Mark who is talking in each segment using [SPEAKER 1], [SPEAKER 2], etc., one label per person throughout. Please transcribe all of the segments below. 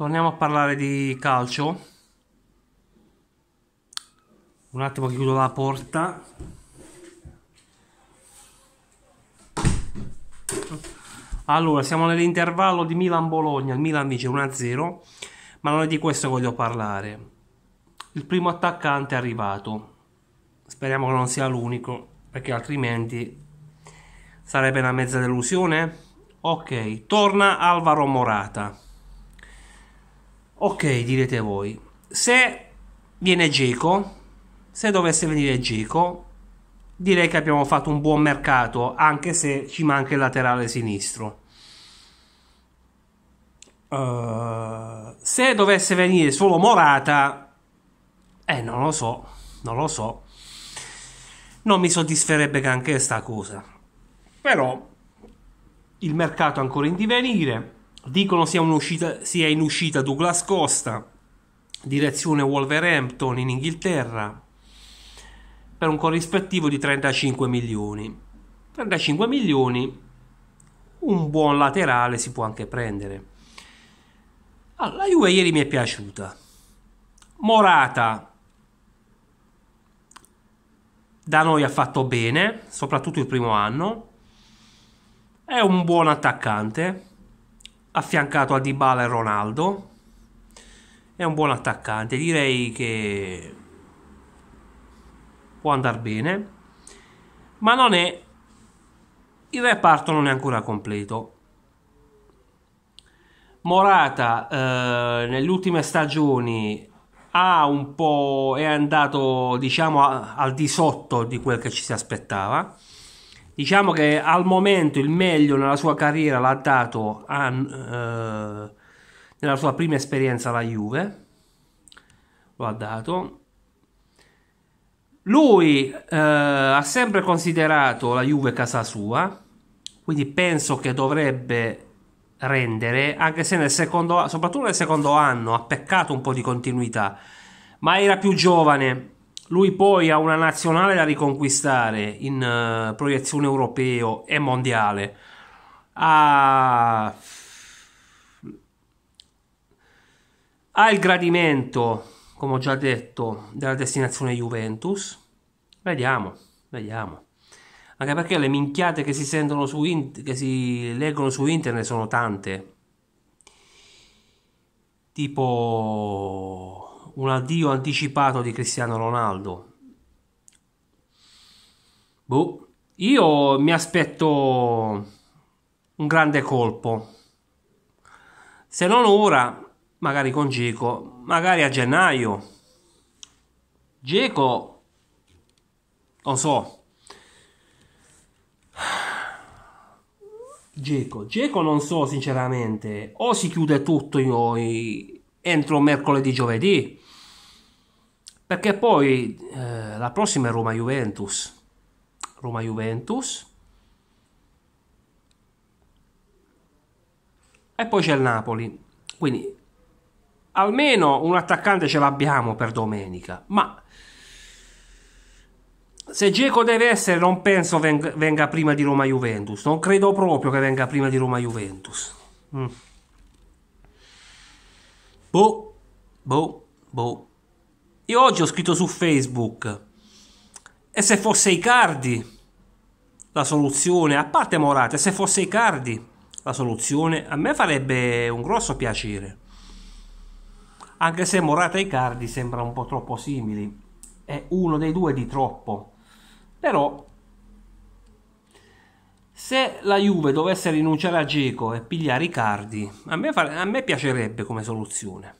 [SPEAKER 1] torniamo a parlare di calcio un attimo chiudo la porta allora siamo nell'intervallo di Milan-Bologna il Milan vince 1-0 ma non è di questo che voglio parlare il primo attaccante è arrivato speriamo che non sia l'unico perché altrimenti sarebbe una mezza delusione ok torna Alvaro Morata Ok, direte voi, se viene Geco, se dovesse venire Geco, direi che abbiamo fatto un buon mercato, anche se ci manca il laterale sinistro. Uh, se dovesse venire solo Morata, eh, non lo so, non lo so. Non mi soddisferebbe che anche questa cosa. Però il mercato è ancora in divenire Dicono sia, sia in uscita Douglas Costa, direzione Wolverhampton in Inghilterra, per un corrispettivo di 35 milioni. 35 milioni, un buon laterale si può anche prendere. Allora, la Juve ieri mi è piaciuta. Morata da noi ha fatto bene, soprattutto il primo anno. È un buon attaccante affiancato a Dybala e Ronaldo. È un buon attaccante, direi che può andar bene, ma non è il reparto non è ancora completo. Morata eh, nelle ultime stagioni ha un po' è andato diciamo a, al di sotto di quel che ci si aspettava. Diciamo che al momento il meglio nella sua carriera l'ha dato a, eh, nella sua prima esperienza alla Juve. Lo ha dato. Lui eh, ha sempre considerato la Juve casa sua, quindi penso che dovrebbe rendere, anche se nel secondo, soprattutto nel secondo anno ha peccato un po' di continuità, ma era più giovane lui poi ha una nazionale da riconquistare in uh, proiezione europeo e mondiale. Ha... ha il gradimento, come ho già detto, della destinazione Juventus. Vediamo, vediamo. Anche perché le minchiate che si sentono su in- che si leggono su internet sono tante. Tipo un addio anticipato di Cristiano Ronaldo. Boh, io mi aspetto un grande colpo. Se non ora, magari con Geco, magari a gennaio. Geco, non so. Geco, Geco non so sinceramente, o si chiude tutto in, entro mercoledì giovedì perché poi eh, la prossima è Roma Juventus Roma Juventus e poi c'è il Napoli quindi almeno un attaccante ce l'abbiamo per domenica ma se Geco deve essere non penso venga prima di Roma Juventus non credo proprio che venga prima di Roma Juventus mm. Boh, boh, boh. Io oggi ho scritto su Facebook. E se fosse Icardi la soluzione, a parte Morata, se fosse Icardi la soluzione, a me farebbe un grosso piacere. Anche se Morata e Icardi sembrano un po' troppo simili. È uno dei due di troppo. Però se la Juve dovesse rinunciare a Geco e pigliare Icardi, a me, fare, a me piacerebbe come soluzione.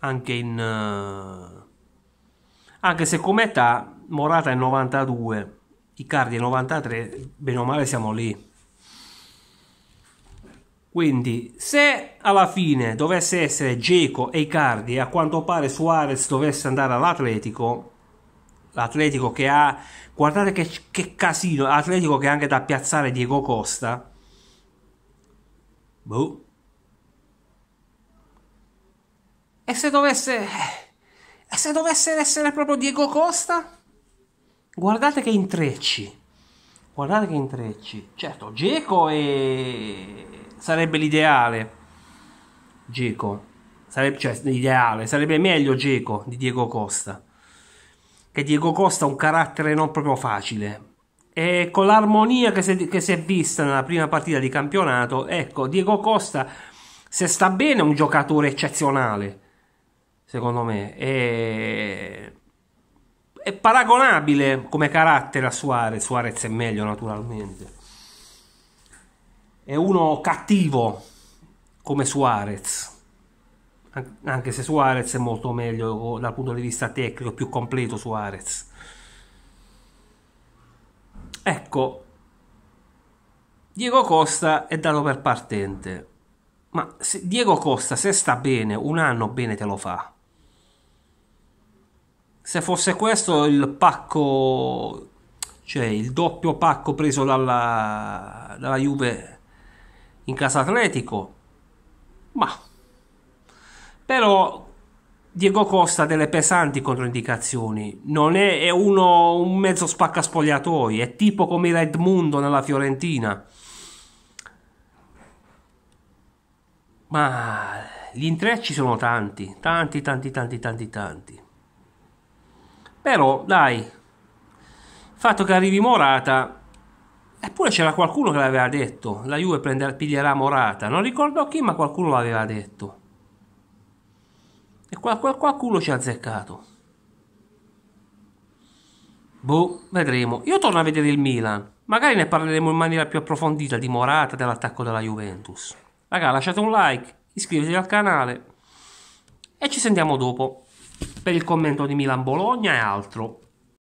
[SPEAKER 1] Anche in... Eh, anche se come età Morata è 92, i cardi è 93, bene o male siamo lì. Quindi, se alla fine dovesse essere Geco e i cardi, e a quanto pare Suarez dovesse andare all'Atletico, Atletico che ha, guardate che, che casino, Atletico che ha anche da piazzare Diego Costa. Boh. E se dovesse... Eh, e se dovesse essere proprio Diego Costa? Guardate che intrecci. Guardate che intrecci. Certo, Geco è... sarebbe l'ideale. Geco. Sarebbe, cioè, l'ideale. Sarebbe meglio Geco di Diego Costa che Diego Costa ha un carattere non proprio facile. E con l'armonia che si, che si è vista nella prima partita di campionato, ecco, Diego Costa, se sta bene, è un giocatore eccezionale, secondo me. E è paragonabile come carattere a Suarez. Suarez è meglio, naturalmente. È uno cattivo come Suarez anche se Suarez è molto meglio dal punto di vista tecnico, più completo Suarez. Ecco, Diego Costa è dato per partente, ma Diego Costa se sta bene, un anno bene te lo fa. Se fosse questo il pacco, cioè il doppio pacco preso dalla, dalla Juve in casa Atletico, ma però Diego Costa ha delle pesanti controindicazioni. Non è, è uno, un mezzo spacca spogliatoi, è tipo come Redmundo nella Fiorentina. Ma gli intrecci sono tanti, tanti, tanti, tanti, tanti, tanti. Però, dai, il fatto che arrivi Morata, eppure c'era qualcuno che l'aveva detto, la Juve prende, piglierà Morata, non ricordo chi, ma qualcuno l'aveva detto. E qualcuno ci ha azzeccato. Boh, vedremo. Io torno a vedere il Milan. Magari ne parleremo in maniera più approfondita di Morata dell'attacco della Juventus. Raga, lasciate un like, iscrivetevi al canale e ci sentiamo dopo per il commento di Milan Bologna e altro.